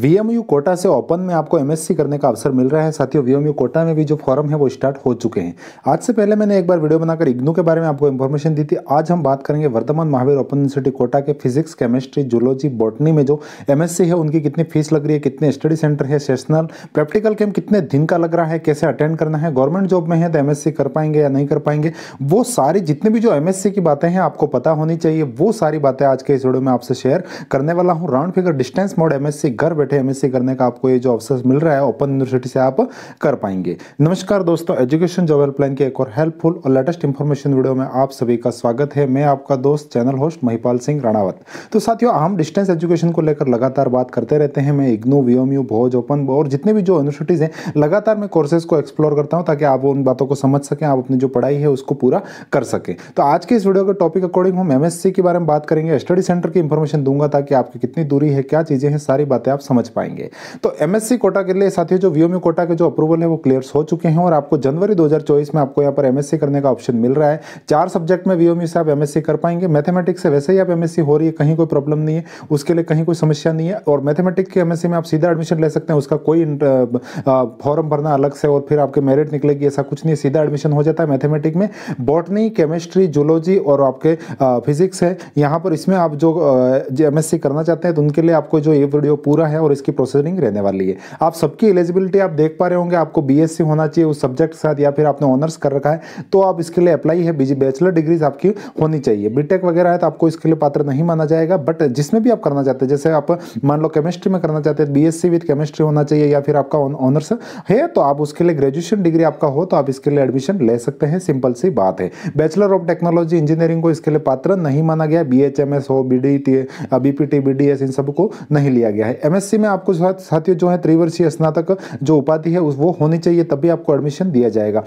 VMU Kota से open में आपको एमएससी करने का अवसर मिल रहा है साथियों वीएमयू कोटा में भी जो फॉर्म है वो स्टार्ट हो चुके हैं आज से पहले मैंने एक बार वीडियो बनाकर इग्नू के बारे में आपको इन्फॉर्मेशन दी थी आज हम बात करेंगे वर्धमान महावीर ओपन यूनिवर्सिटी कोटा के फिजिक्स केमिस्ट्री जूलॉजी बॉटनी में जो एम है उनकी कितनी फीस लग रही है कितने स्टडी सेंटर है सेशनल प्रैक्टिकल कैम्प कितने दिन का लग रहा है कैसे अटेंड करना है गवर्नमेंट जॉब में है तो एम कर पाएंगे या नहीं कर पाएंगे वो सारी जितने भी जो एम की बातें हैं आपको पता होनी चाहिए वो सारी बातें आज के इस वीडियो में आपसे शेयर करने वाला हूँ round figure distance mode M घर बैठे एम करने का आपको ये जो अवसर मिल रहा है ओपन यूनिवर्सिटी से आप कर पाएंगे नमस्कार दोस्तों एजुकेशन जॉब हेल्पलाइन के एक और हेल्पफुल और लेटेस्ट इन्फॉर्मेशन वीडियो में आप सभी का स्वागत है मैं आपका दोस्त चैनल होस्ट महिपाल सिंह राणावत तो साथियों हम डिस्टेंस एजुकेशन को लेकर लगातार बात करते रहते हैं मैं IGNOU V U Bhoj open और जितने भी जो यूनिवर्सिटीज़ हैं लगातार मैं कोर्सेज को एक्सप्लोर करता हूँ ताकि आप उन बातों को समझ सकें आप अपनी जो पढ़ाई है उसको पूरा कर सकें तो आज के इस वीडियो के टॉपिक अकॉर्डिंग हम एमएससी के बारे में बात करेंगे स्टडी सेंटर की इन्फॉर्मेशन दूंगा ताकि आपकी कितनी दूरी है क्या चीज़ें हैं सारी बातें आप समझ पाएंगे तो एमएससी कोटा के लिए साथियों जो वीओमी कोटा के जो अप्रूवल है वो क्लियर हो चुके हैं और आपको जनवरी दो में आपको यहाँ पर एमएससी करने का ऑप्शन मिल रहा है चार सब्जेक्ट में वीओमी से आप एमएससी कर पाएंगे मैथमेटिक्स से वैसे ही आप एमएससी हो रही है कहीं कोई प्रॉब्लम नहीं है उसके लिए कहीं कोई समस्या नहीं है और मैथमेटिक्स के एमएससी में आप सीधा एडमिशन ले सकते हैं उसका कोई फॉर्म भरना अलग से और फिर आपके मेरिट निकलेगी ऐसा कुछ नहीं सीधा एडमिशन हो जाता है मैथमेटिक्स में बॉटनी केमिस्ट्री जूलॉजी और आपके फिजिक्स है यहाँ पर इसमें आप जो एमएससी करना चाहते हैं तो उनके लिए आपको जो ये वीडियो पूरा है और इसकी प्रोसेसिंग रहने वाली है आप सबकी एलिजिबिलिटी आप देख पा रहे होंगे आपको बीएससी होना चाहिए उस सब्जेक्ट के साथ या फिर आपने ऑनर्स कर रखा है तो आप इसके लिए अप्लाई है बीजी बैचलर डिग्रीज आपकी होनी चाहिए बीटेक वगैरह है तो आपको इसके लिए पात्र नहीं माना जाएगा बट जिसमें भी आप करना चाहते हैं जैसे आप मान लो केमिस्ट्री में करना चाहते हैं बीएससी विद केमिस्ट्री होना चाहिए या फिर आपका ऑनर्स है तो आप उसके लिए ग्रेजुएशन डिग्री आपका हो तो आप इसके लिए एडमिशन ले सकते हैं सिंपल सी बात है बैचलर ऑफ टेक्नोलॉजी इंजीनियरिंग को इसके लिए पात्र नहीं माना गया बी हो B D T BPT B D S इन सबको नहीं लिया गया है एम एमएससी में आपको साथियों जो है त्रिवर्षीय स्नातक जो उपाधि है वो होनी चाहिए तभी आपको एडमिशन दिया जाएगा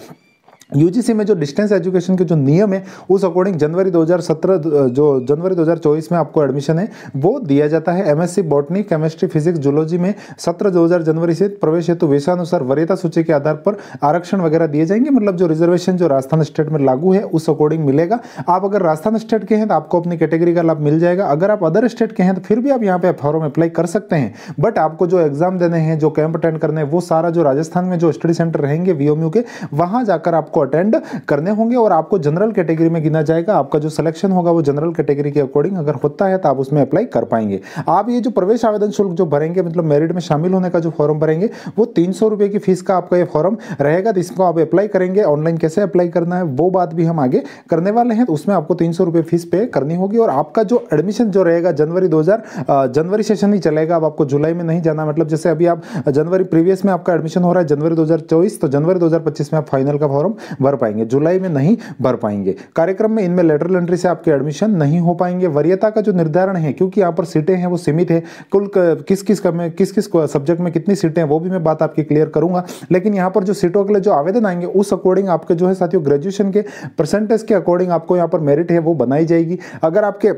यूजीसी में जो डिस्टेंस एजुकेशन के जो नियम है उस अकॉर्डिंग जनवरी 2017 जो जनवरी 2024 में आपको एडमिशन है वो दिया जाता है MSc botany chemistry physics zoology में 17 2000 जनवरी से प्रवेश हेतु वेशानुसार वरीयता सूची के आधार पर आरक्षण वगैरह दिए जाएंगे मतलब जो रिजर्वेशन जो राजस्थान स्टेट में लागू है उस अकॉर्डिंग मिलेगा आप अगर राजस्थान स्टेट के हैं तो आपको अपनी कैटेगरी का लाभ मिल जाएगा अगर आप अदर स्टेट के हैं तो फिर भी आप यहाँ पे फॉर्म अप्लाई कर सकते हैं बट आपको जो एग्जाम देने हैं जो कैंप अटेंड करने हैं वो सारा जो राजस्थान में जो स्टडी सेंटर रहेंगे वीओमयू के वहाँ जाकर आपको आपको अटेंड करने होंगे और आपको जनरल कैटेगरी में गिना जाएगा आपका जो सिलेक्शन होगा वो जनरल कैटेगरी के अकॉर्डिंग अगर होता है तो आप उसमें अप्लाई कर पाएंगे आप ये जो प्रवेश आवेदन शुल्क जो भरेंगे मतलब मेरिट में शामिल होने का जो फॉर्म भरेंगे वो तीन की फीस का आपका यह फॉर्म रहेगा तो इसको आप अप्लाई करेंगे ऑनलाइन कैसे अप्लाई करना है वो बात भी हम आगे करने वाले हैं तो उसमें आपको तीन सौ फीस पे करनी होगी और आपका जो एडमिशन जो रहेगा जनवरी दो जनवरी सेशन ही चलेगा अब आपको जुलाई में नहीं जाना मतलब जैसे अभी आप जनवरी प्रीवियस में आपका एडमिशन हो रहा है जनवरी 2024 तो जनवरी 2025 में आप फाइनल का फॉर्म भर पाएंगे जुलाई में नहीं भर पाएंगे कार्यक्रम में इनमें लेटरल एंट्री से आपके एडमिशन नहीं हो पाएंगे वरीयता का जो निर्धारण है क्योंकि यहाँ पर सीटें हैं वो सीमित है कुल किस किस में किस किस सब्जेक्ट में कितनी सीटें हैं वो भी मैं बात आपकी क्लियर करूंगा लेकिन यहाँ पर जो सीटों के लिए जो आवेदन आएंगे उस अकॉर्डिंग आपके जो है साथियों ग्रेजुएशन के परसेंटेज के अकॉर्डिंग आपको यहाँ पर मेरिट है वो बनाई जाएगी अगर आपके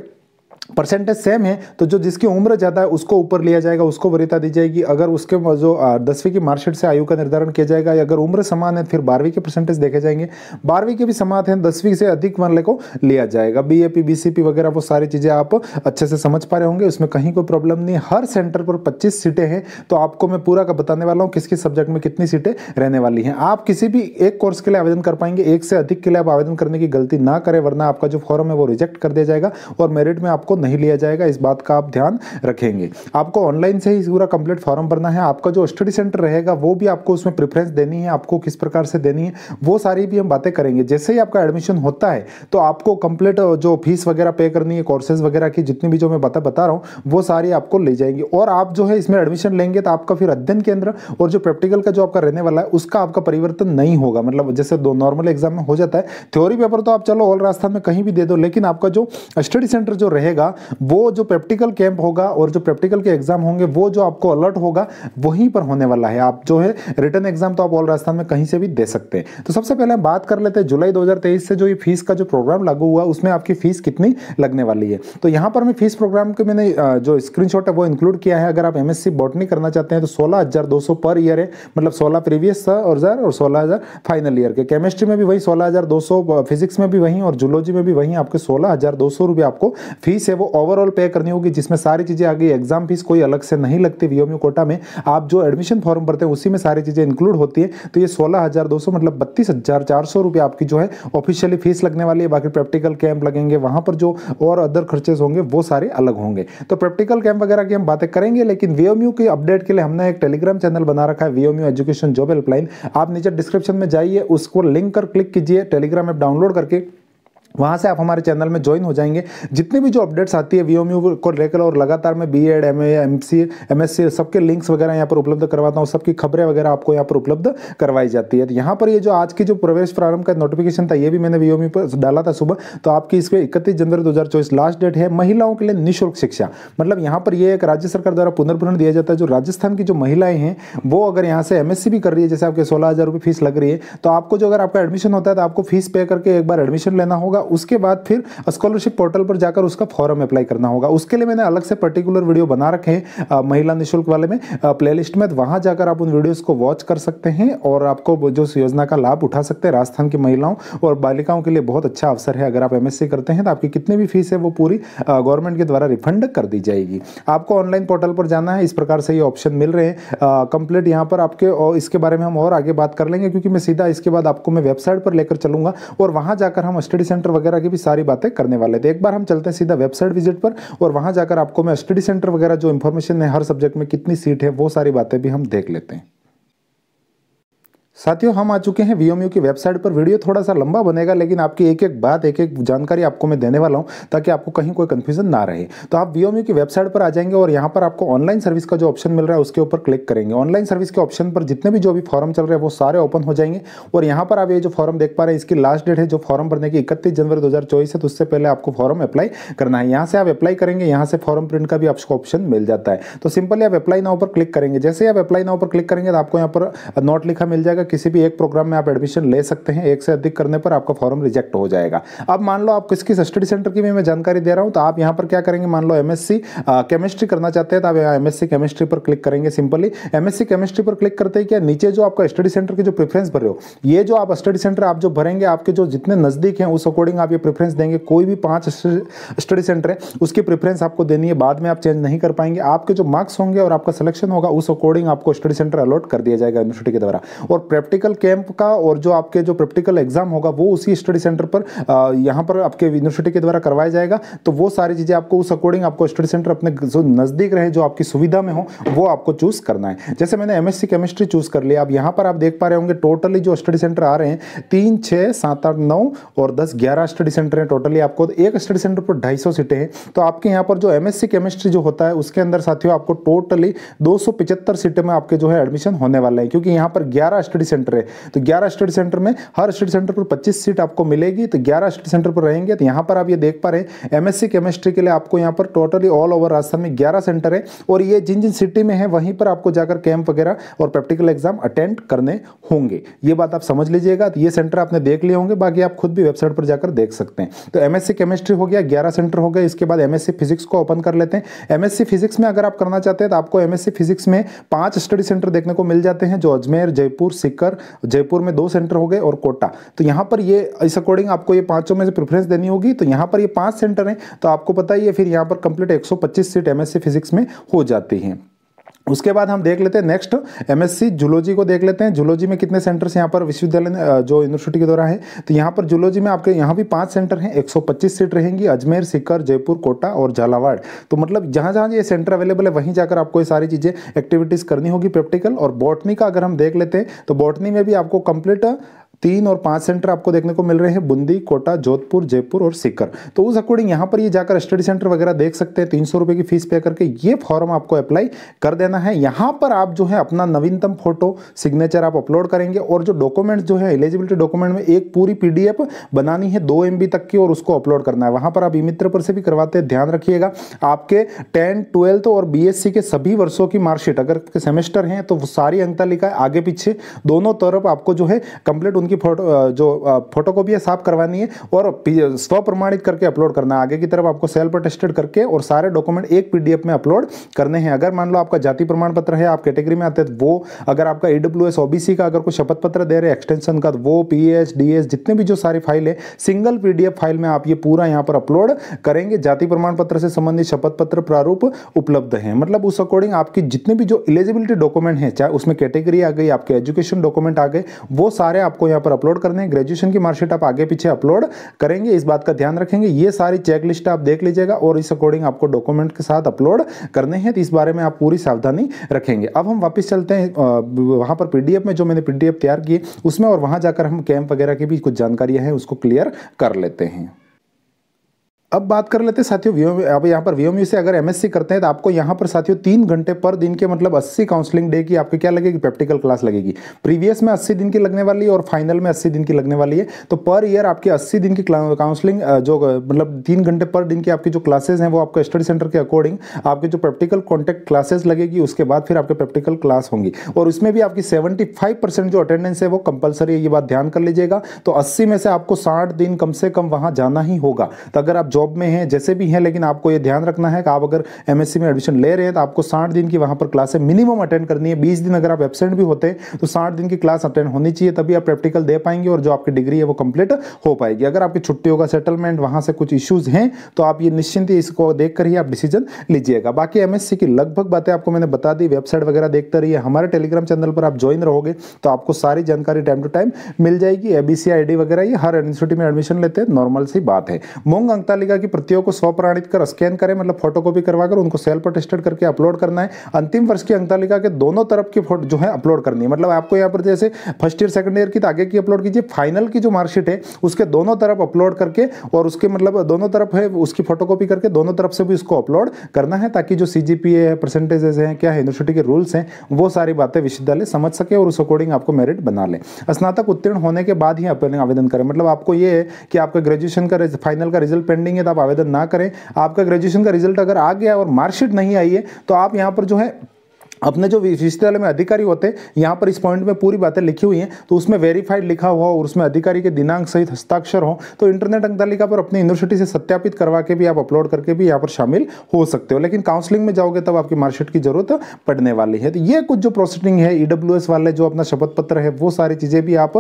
परसेंटेज सेम है तो जो जिसकी उम्र ज़्यादा है उसको ऊपर लिया जाएगा उसको वरीयता दी जाएगी अगर उसके जो दसवीं की मार्कशीट से आयु का निर्धारण किया जाएगा या अगर उम्र समान है फिर बारहवीं के परसेंटेज देखे जाएंगे बारहवीं के भी समान है दसवीं से अधिक वाले को लिया जाएगा B A P B C P वगैरह वो सारी चीज़ें आप अच्छे से समझ पा रहे होंगे उसमें कहीं कोई प्रॉब्लम नहीं हर सेंटर पर पच्चीस सीटें हैं तो आपको मैं पूरा का बताने वाला हूँ किस किस सब्जेक्ट में कितनी सीटें रहने वाली हैं आप किसी भी एक कोर्स के लिए आवेदन कर पाएंगे एक से अधिक के लिए आप आवेदन करने की गलती ना करें वरना आपका जो फॉर्म है वो रिजेक्ट कर दिया जाएगा और मेरिट में आपको नहीं लिया जाएगा इस बात का आप ध्यान रखेंगे आपको ऑनलाइन से ही पूरा कंप्लीट फॉर्म भरना है आपका जो स्टडी सेंटर रहेगा वो भी आपको उसमें प्रेफरेंस देनी है आपको किस प्रकार से देनी है वो सारी भी हम बातें करेंगे जैसे ही आपका एडमिशन होता है तो आपको कंप्लीट जो फीस वगैरह पे करनी है कोर्सेज वगैरह की जितनी भी जो मैं बता बता रहा हूँ वो सारी आपको ले जाएंगी और आप जो है इसमें एडमिशन लेंगे तो आपका फिर अध्ययन केंद्र और जो प्रैक्टिकल का जो आपका रहने वाला है उसका आपका परिवर्तन नहीं होगा मतलब जैसे दो नॉर्मल एग्जाम में हो जाता है थ्योरी पेपर तो आप चलो ऑल राजस्थान में कहीं भी दे दो लेकिन आपका जो स्टडी सेंटर जो रहेगा होगा वो जो प्रैक्टिकल कैंप होगा और जो प्रैक्टिकल के एग्जाम होंगे वो जो आपको अलर्ट होगा वहीं पर होने वाला है आप जो है रिटर्न एग्जाम तो आप ऑल राजस्थान में कहीं से भी दे सकते हैं तो सबसे पहले हम बात कर लेते हैं जुलाई दो से जो ये फीस का जो प्रोग्राम लागू हुआ उसमें आपकी फीस कितनी लगने वाली है तो यहाँ पर मैं फीस प्रोग्राम के मैंने जो स्क्रीन है वो इंक्लूड किया है अगर आप एम बॉटनी करना चाहते हैं तो सोलह पर ईयर है मतलब सोलह प्रीवियस और सर और सोलह फाइनल ईयर के केमिस्ट्री में भी वही सोलह फिजिक्स में भी वहीं और जुलॉजी में भी वहीं आपके सोलह रुपये आपको फीस है वो ओवरऑल पे करनी होगी जिसमें सारी चीज़ें आ गई एग्जाम फीस कोई अलग से नहीं लगती वीओमी कोटा में आप जो एडमिशन फॉर्म भरते हैं उसी में सारी चीज़ें इंक्लूड होती है तो ये सोलह हज़ार दो सौ मतलब बत्तीस हज़ार चार सौ रुपये आपकी जो है ऑफिशियली फीस लगने वाली है बाकी प्रैक्टिकल कैंप लगेंगे वहां पर जो और अदर खर्चेज होंगे वो सारे अलग होंगे तो प्रैक्टिकल कैंप वगैरह की हम बातें करेंगे लेकिन वीओम्यू की अपडेट के लिए हमने एक टेलीग्राम चैनल बना रखा है वीओम्यू एजुकेशन जॉब हेल्पलाइन आप नीचे डिस्क्रिप्शन में जाइए उसको लिंक कर क्लिक कीजिए टेलीग्राम ऐप डाउनलोड करके वहाँ से आप हमारे चैनल में ज्वाइन हो जाएंगे जितने भी जो अपडेट्स आती है वी एम को लेकर और लगातार मैं B Ed M A M C M S C सबके लिंक्स वगैरह यहाँ पर उपलब्ध करवाता हूँ सबकी खबरें वगैरह आपको यहाँ पर उपलब्ध करवाई जाती है तो यहाँ पर ये यह जो आज की जो प्रवेश प्रारंभ का नोटिफिकेशन था ये भी मैंने वी एम पर डाला था सुबह तो आपकी इस पर इकतीस जनवरी दो लास्ट डेट है महिलाओं के लिए निःशुल्क शिक्षा मतलब यहाँ पर यह एक राज्य सरकार द्वारा पुनर्भरण दिया जाता है जो राजस्थान की जो महिलाएं हैं वो अगर यहाँ से एम भी कर रही है जैसे आपके सोलह हज़ार फीस लग रही है तो आपको जो अगर आपका एडमिशन होता है तो आपको फीस पे करके एक बार एडमिशन लेना होगा उसके बाद फिर स्कॉलरशिप पोर्टल पर जाकर उसका फॉर्म अप्लाई करना होगा उसके लिए मैंने अलग से पर्टिकुलर वीडियो बना रखे हैं महिला निःशुल्क वाले में प्लेलिस्ट में वहाँ जाकर आप उन वीडियोज़ को वॉच कर सकते हैं और आपको जो योजना का लाभ उठा सकते हैं राजस्थान की महिलाओं और बालिकाओं के लिए बहुत अच्छा अवसर है अगर आप एम करते हैं तो आपकी कितनी भी फीस है वो पूरी गवर्नमेंट के द्वारा रिफंड कर दी जाएगी आपको ऑनलाइन पोर्टल पर जाना है इस प्रकार से ये ऑप्शन मिल रहे हैं कंप्लीट यहाँ पर आपके और इसके बारे में हम और आगे बात कर लेंगे क्योंकि मैं सीधा इसके बाद आपको मैं वेबसाइट पर लेकर चलूंगा और वहां जाकर हम स्टडी सेंटर वगैरह की भी सारी बातें करने वाले थे एक बार हम चलते हैं सीधा वेबसाइट विजिट पर और वहाँ जाकर आपको मैं स्टडी सेंटर वगैरह जो इन्फॉर्मेशन है हर सब्जेक्ट में कितनी सीट है वो सारी बातें भी हम देख लेते हैं साथियों हम आ चुके हैं वीएमयू की वेबसाइट पर वीडियो थोड़ा सा लंबा बनेगा लेकिन आपकी एक एक बात एक एक जानकारी आपको मैं देने वाला हूं ताकि आपको कहीं कोई कन्फ्यूजन ना रहे तो आप वीएमयू की वेबसाइट पर आ जाएंगे और यहां पर आपको ऑनलाइन सर्विस का जो ऑप्शन मिल रहा है उसके ऊपर क्लिक करेंगे ऑनलाइन सर्विस के ऑप्शन पर जितने भी जो भी फॉर्म चल रहे हैं वो सारे ओपन हो जाएंगे और यहाँ पर आप ये जो फॉर्म देख पा रहे हैं इसकी लास्ट डेट है जो फॉर्म भरने की इकतीस जनवरी दो है तो उससे पहले आपको फॉर्म अप्लाई करना है यहाँ से आप अप्लाई करेंगे यहाँ से फॉर्म प्रिंट का भी आपको ऑप्शन मिल जाता है तो सिंपली आप अप्लाई ना पर क्लिक करेंगे जैसे आप अप्लाई ना पर क्लिक करेंगे तो आपको यहाँ पर नोट लिखा मिल जाएगा या किसी भी एक प्रोग्राम में आप एडमिशन ले सकते हैं एक से अधिक करने पर आपका फॉर्म रिजेक्ट हो जाएगा अब मान लो आप किस किस स्टडी सेंटर की भी मैं जानकारी दे रहा हूँ तो आप यहाँ पर क्या करेंगे मान लो एमएससी केमिस्ट्री करना चाहते हैं तो आप यहाँ एमएससी केमिस्ट्री पर क्लिक करेंगे सिंपली एमएससी केमिस्ट्री पर क्लिक करते ही क्या नीचे जो आपका स्टडी सेंटर की जो प्रेफरेंस भरे हो ये जो आप स्टडी सेंटर आप जो भरेंगे आपके जो जितने नज़दीक हैं उस अकॉर्डिंग आप ये प्रेफरेंस देंगे कोई भी पाँच स्टडी सेंटर है उसकी प्रेफरेंस आपको देनी है बाद में आप चेंज नहीं कर पाएंगे आपके जो मार्क्स होंगे और आपका सिलेक्शन होगा उस अकॉर्डिंग आपको स्टडी सेंटर अलॉट कर दिया जाएगा यूनिवर्सिटी के द्वारा और प्रैक्टिकल कैंप का और जो आपके जो प्रैक्टिकल एग्जाम होगा वो उसी स्टडी सेंटर पर यहाँ पर आपके यूनिवर्सिटी के द्वारा करवाया जाएगा तो वो सारी चीज़ें आपको उस अकॉर्डिंग आपको स्टडी सेंटर अपने जो नज़दीक रहे जो आपकी सुविधा में हो वो आपको चूज़ करना है जैसे मैंने एम केमिस्ट्री चूज़ कर लिया अब यहाँ पर आप देख पा रहे होंगे टोटली जो स्टडी सेंटर आ रहे हैं तीन छः सात आठ नौ और दस ग्यारह स्टडी सेंटर हैं टोटली आपको एक स्टडी सेंटर पर ढाई सीटें हैं तो आपके यहाँ पर जो एम केमिस्ट्री जो होता है उसके अंदर साथियों आपको टोटली दो सीटें में आपके जो है एडमिशन होने वाला है क्योंकि यहाँ पर ग्यारह स्टडी स्टडी सेंटर है तो ग्यारह स्टडी सेंटर में हर स्टडी सेंटर पर पच्चीस सीट आपको मिलेगी तो ग्यारह स्टडी सेंटर पर रहेंगे तो यहाँ पर आप ये देख पा रहे हैं एमएससी केमिस्ट्री के लिए आपको यहाँ पर टोटली ऑल ओवर राजस्थान में ग्यारह सेंटर है और ये जिन जिन सिटी में है वहीं पर आपको जाकर कैंप वगैरह और प्रैक्टिकल एग्जाम अटेंड करने होंगे ये बात आप समझ लीजिएगा तो ये सेंटर आपने देख लिए होंगे बाकी आप खुद भी वेबसाइट पर जाकर देख सकते हैं तो एमएससी केमिस्ट्री हो गया ग्यारह सेंटर हो गया इसके बाद एमएससी फिजिक्स को ओपन कर लेते हैं एमएससी फिजिक्स में अगर आप करना चाहते हैं तो आपको एमएससी फिजिक्स में पांच स्टडी सेंटर देखने को मिल जाते हैं जो अजमेर जयपुर सिक्किम सीकर जयपुर में दो सेंटर हो गए और कोटा तो यहाँ पर ये इस अकॉर्डिंग आपको ये पांचों में से प्रेफरेंस देनी होगी तो यहाँ पर ये पांच सेंटर हैं तो आपको पता ही है फिर यहाँ पर कंप्लीट 125 सीट एमएससी फिजिक्स में हो जाती हैं उसके बाद हम देख लेते हैं नेक्स्ट एमएससी जूलॉजी को देख लेते हैं जूलॉजी में कितने सेंटर्स यहाँ पर विश्वविद्यालय जो यूनिवर्सिटी के द्वारा है तो यहाँ पर जूलॉजी में आपके यहाँ भी पांच सेंटर हैं 125 सीट रहेंगी अजमेर सिकर जयपुर कोटा और झालावाड़ तो मतलब जहाँ जहाँ ये सेंटर अवेलेबल है वहीं जाकर आपको ये सारी चीज़ें एक्टिविटीज़ करनी होगी प्रैक्टिकल और बॉटनी का अगर हम देख लेते हैं तो बॉटनी में भी आपको कंप्लीट तीन और पांच सेंटर आपको देखने को मिल रहे हैं बुंदी कोटा जोधपुर जयपुर और सीकर तो उस अकॉर्डिंग यहां पर ये जाकर स्टडी सेंटर वगैरह देख सकते हैं तीन सौ रुपए की फीस पे करके ये फॉर्म आपको अप्लाई कर देना है यहां पर आप जो है अपना नवीनतम फोटो सिग्नेचर आप अपलोड करेंगे और जो डॉक्यूमेंट जो है एलिजिबिलिटी डॉक्यूमेंट में एक पूरी पी बनानी है दो एम तक की और उसको अपलोड करना है वहां पर आप ई मित्र पर से भी करवाते हैं ध्यान रखिएगा आपके टेंथ ट्वेल्थ और बी के सभी वर्षों की मार्कशीट अगर सेमेस्टर है तो सारी अंकता लिखा है आगे पीछे दोनों तरफ आपको जो है कंप्लीट उनकी फोटो जो फोटो कॉपी है साफ करवानी है और स्व प्रमाणित करके अपलोड करना है आगे की तरफ आपको सेल्फ अटेस्टेड करके और सारे डॉक्यूमेंट एक पी में अपलोड करने हैं अगर मान लो आपका जाति प्रमाण पत्र है आप कैटेगरी में आते हैं तो वो अगर आपका ईडब्ल्यू एस का अगर कोई शपथ पत्र दे रहे एक्सटेंशन का तो वो पी एस जितने भी जो सारी फाइल है सिंगल पी फाइल में आप ये पूरा यहाँ पर अपलोड करेंगे जाति प्रमाण पत्र से संबंधित शपथ पत्र प्रारूप उपलब्ध है मतलब उस अकॉर्डिंग आपकी जितने भी जो एलिजिबिलिटी डॉक्यूमेंट है चाहे उसमें कैटेगरी आ गई आपके एजुकेशन डॉक्यूमेंट आ गए वो सारे आपको यहाँ यहाँ पर अपलोड करने हैं ग्रेजुएशन की मार्कशीट आप आगे पीछे अपलोड करेंगे इस बात का ध्यान रखेंगे ये सारी चेकलिस्ट आप देख लीजिएगा और इस अकॉर्डिंग आपको डॉक्यूमेंट के साथ अपलोड करने हैं तो इस बारे में आप पूरी सावधानी रखेंगे अब हम वापस चलते हैं वहाँ पर पी में जो मैंने पी तैयार की उसमें और वहाँ जाकर हम कैंप वगैरह की भी कुछ जानकारियाँ हैं उसको क्लियर कर लेते हैं अब बात कर लेते हैं साथियों वीओ अब यहाँ पर वीओ से अगर एमएससी करते हैं तो आपको यहाँ पर साथियों तीन घंटे पर दिन के मतलब 80 काउंसलिंग डे की आपको क्या लगेगी प्रैक्टिकल क्लास लगेगी प्रीवियस में 80 दिन की लगने वाली है और फाइनल में 80 दिन की लगने वाली है तो पर ईयर आपकी 80 दिन की काउंसलिंग जो मतलब तीन घंटे पर दिन की आपकी जो क्लासेज हैं वो आपके स्टडी सेंटर के अकॉर्डिंग आपके जो प्रैक्टिकल कॉन्टेक्ट क्लासेज लगेगी उसके बाद फिर आपके प्रैक्टिकल क्लास होंगी और उसमें भी आपकी सेवेंटी जो अटेंडेंस है वो कंपलसरी है ये बात ध्यान कर लीजिएगा तो अस्सी में से आपको साठ दिन कम से कम वहाँ जाना ही होगा तो अगर आप जॉब में हैं जैसे भी हैं लेकिन आपको ये ध्यान रखना है कि आप अगर एम में एडमिशन ले रहे हैं तो आपको साठ दिन की वहाँ पर क्लासें मिनिमम अटेंड करनी है बीस दिन अगर आप एबसेंट भी होते हैं तो साठ दिन की क्लास अटेंड होनी चाहिए तभी आप प्रैक्टिकल दे पाएंगे और जो आपकी डिग्री है वो कंप्लीट हो पाएगी अगर आपकी छुट्टियों का सेटलमेंट वहाँ से कुछ इश्यूज़ हैं तो आप ये निश्चिंत इसको देख ही आप डिसीजन लीजिएगा बाकी एम की लगभग बातें आपको मैंने बता दी वेबसाइट वगैरह देखते रहिए हमारे टेलीग्राम चैनल पर आप ज्वाइन रहोगे तो आपको सारी जानकारी टाइम टू टाइम मिल जाएगी एबीसी आईडी वगैरह ये हर यूनिवर्सिटी में एडमिशन लेते हैं नॉर्मल सी बात है मोंग अंकता पालिका कि प्रतियों को स्वप्राणित कर स्कैन करें मतलब फोटोकॉपी करवा कर उनको सेल पर टेस्टेड करके अपलोड करना है अंतिम वर्ष की अंकतालिका के दोनों तरफ की फोटो जो है अपलोड करनी है मतलब आपको यहाँ पर जैसे फर्स्ट ईयर सेकंड ईयर की तो आगे की अपलोड कीजिए फाइनल की जो मार्कशीट है उसके दोनों तरफ अपलोड करके और उसके मतलब दोनों तरफ है उसकी फोटोकॉपी करके दोनों तरफ से भी उसको अपलोड करना है ताकि जो सी है परसेंटेजेस हैं क्या यूनिवर्सिटी के रूल्स हैं वो सारी बातें विश्वविद्यालय समझ सके और उस अकॉर्डिंग आपको मेरिट बना ले स्नातक उत्तीर्ण होने के बाद ही आवेदन करें मतलब आपको ये है कि आपका ग्रेजुएशन का फाइनल का रिजल्ट पेंडिंग नहीं है तो आप आवेदन ना करें आपका ग्रेजुएशन का रिजल्ट अगर आ गया और मार्कशीट नहीं आई है तो आप यहाँ पर जो है अपने जो विश्वविद्यालय में अधिकारी होते हैं यहाँ पर इस पॉइंट में पूरी बातें लिखी हुई हैं तो उसमें वेरीफाइड लिखा हुआ और उसमें अधिकारी के दिनांक सहित हस्ताक्षर हो तो इंटरनेट अंकतालिका पर अपनी यूनिवर्सिटी से सत्यापित करवा के भी आप अपलोड करके भी यहाँ पर शामिल हो सकते हो लेकिन काउंसलिंग में जाओगे तब आपकी मार्कशीट की जरूरत पड़ने वाली है तो ये कुछ जो प्रोसेसिंग है ई e वाले जो अपना शपथ पत्र है वो सारी चीज़ें भी आप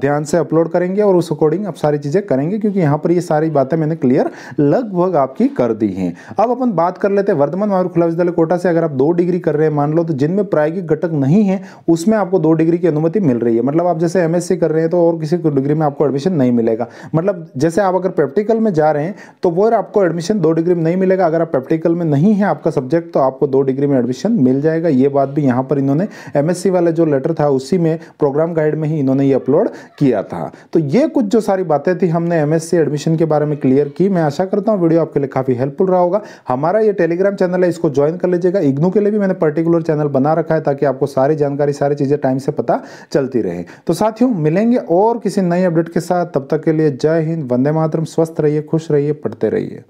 ध्यान से अपलोड करेंगे और उस अकॉर्डिंग आप सारी चीज़ें करेंगे क्योंकि यहाँ पर ये सारी बातें मैंने क्लियर लगभग आपकी कर दी हैं अब अपन बात कर लेते हैं वर्धमान महारू खुला विद्यालय कोटा से अगर आप दो डिग्री कर रहे हैं मान मान लो तो जिनमें प्रायोगिक घटक नहीं है उसमें आपको दो डिग्री की अनुमति मिल रही है मतलब आप जैसे एम कर रहे हैं तो और किसी डिग्री में आपको एडमिशन नहीं मिलेगा मतलब जैसे आप अगर प्रैक्टिकल में जा रहे हैं तो वो आपको एडमिशन दो डिग्री में नहीं मिलेगा अगर आप प्रैक्टिकल में नहीं है आपका सब्जेक्ट तो आपको दो डिग्री में एडमिशन मिल जाएगा ये बात भी यहाँ पर इन्होंने एम वाले जो लेटर था उसी में प्रोग्राम गाइड में ही इन्होंने ये अपलोड किया था तो ये कुछ जो सारी बातें थी हमने एम एडमिशन के बारे में क्लियर की मैं आशा करता हूँ वीडियो आपके लिए काफ़ी हेल्पफुल रहा होगा हमारा ये टेलीग्राम चैनल है इसको ज्वाइन कर लीजिएगा इग्नू के लिए भी मैंने पर्टिकुलर टेलीग्राम चैनल बना रखा है ताकि आपको सारी जानकारी सारी चीज़ें टाइम से पता चलती रहे तो साथियों मिलेंगे और किसी नई अपडेट के साथ तब तक के लिए जय हिंद वंदे मातरम स्वस्थ रहिए खुश रहिए पढ़ते रहिए